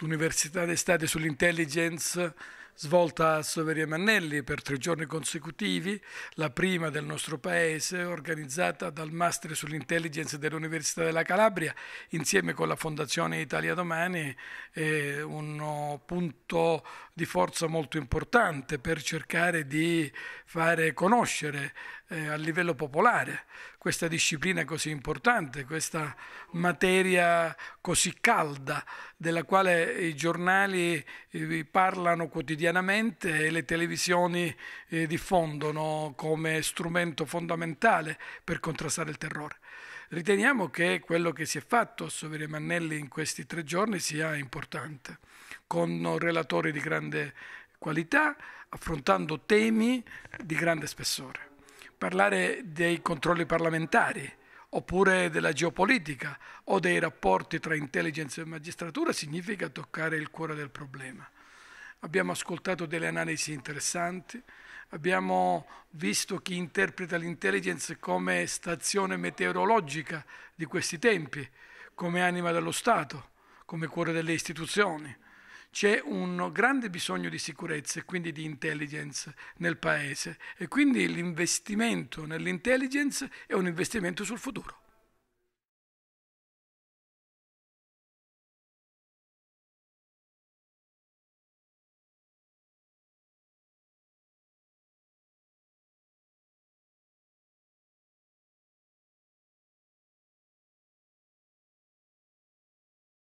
l'Università d'estate sull'intelligence svolta a Soveria Mannelli per tre giorni consecutivi, la prima del nostro paese, organizzata dal Master sull'Intelligence dell'Università della Calabria, insieme con la Fondazione Italia Domani, è un punto di forza molto importante per cercare di fare conoscere eh, a livello popolare questa disciplina così importante, questa materia così calda della quale i giornali eh, parlano quotidianamente quotidianamente le televisioni eh, diffondono come strumento fondamentale per contrastare il terrore. Riteniamo che quello che si è fatto a Sovere Mannelli in questi tre giorni sia importante, con relatori di grande qualità, affrontando temi di grande spessore. Parlare dei controlli parlamentari, oppure della geopolitica o dei rapporti tra intelligence e magistratura significa toccare il cuore del problema abbiamo ascoltato delle analisi interessanti, abbiamo visto chi interpreta l'intelligence come stazione meteorologica di questi tempi, come anima dello Stato, come cuore delle istituzioni. C'è un grande bisogno di sicurezza e quindi di intelligence nel Paese e quindi l'investimento nell'intelligence è un investimento sul futuro.